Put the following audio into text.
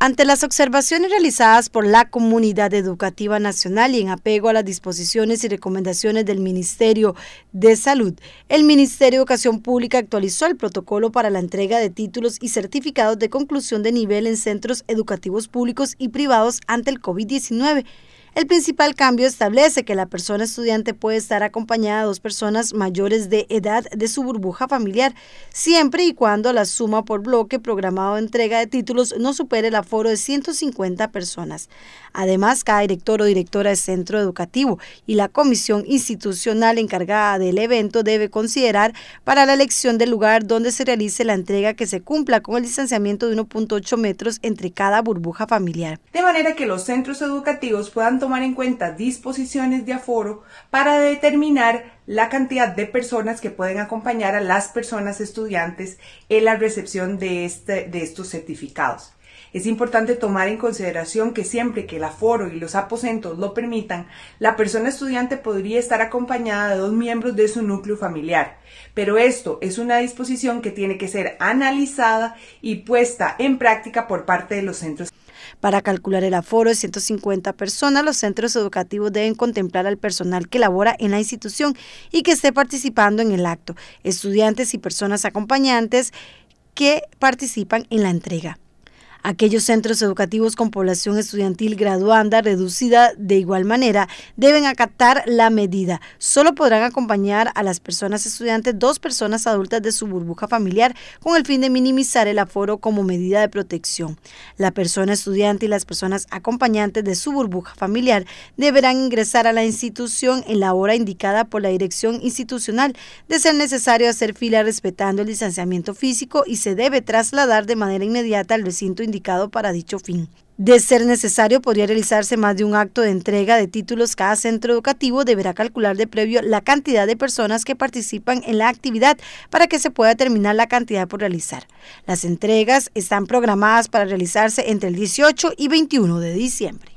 Ante las observaciones realizadas por la comunidad educativa nacional y en apego a las disposiciones y recomendaciones del Ministerio de Salud, el Ministerio de Educación Pública actualizó el protocolo para la entrega de títulos y certificados de conclusión de nivel en centros educativos públicos y privados ante el COVID-19 el principal cambio establece que la persona estudiante puede estar acompañada de dos personas mayores de edad de su burbuja familiar, siempre y cuando la suma por bloque programado de entrega de títulos no supere el aforo de 150 personas. Además, cada director o directora de centro educativo y la comisión institucional encargada del evento debe considerar para la elección del lugar donde se realice la entrega que se cumpla con el distanciamiento de 1.8 metros entre cada burbuja familiar. De manera que los centros educativos puedan tomar en cuenta disposiciones de aforo para determinar la cantidad de personas que pueden acompañar a las personas estudiantes en la recepción de, este, de estos certificados. Es importante tomar en consideración que siempre que el aforo y los aposentos lo permitan, la persona estudiante podría estar acompañada de dos miembros de su núcleo familiar. Pero esto es una disposición que tiene que ser analizada y puesta en práctica por parte de los centros. Para calcular el aforo de 150 personas, los centros educativos deben contemplar al personal que labora en la institución y que esté participando en el acto, estudiantes y personas acompañantes que participan en la entrega. Aquellos centros educativos con población estudiantil graduanda reducida de igual manera deben acatar la medida. Solo podrán acompañar a las personas estudiantes dos personas adultas de su burbuja familiar con el fin de minimizar el aforo como medida de protección. La persona estudiante y las personas acompañantes de su burbuja familiar deberán ingresar a la institución en la hora indicada por la dirección institucional, de ser necesario hacer fila respetando el distanciamiento físico y se debe trasladar de manera inmediata al recinto indicado para dicho fin. De ser necesario, podría realizarse más de un acto de entrega de títulos. Cada centro educativo deberá calcular de previo la cantidad de personas que participan en la actividad para que se pueda determinar la cantidad por realizar. Las entregas están programadas para realizarse entre el 18 y 21 de diciembre.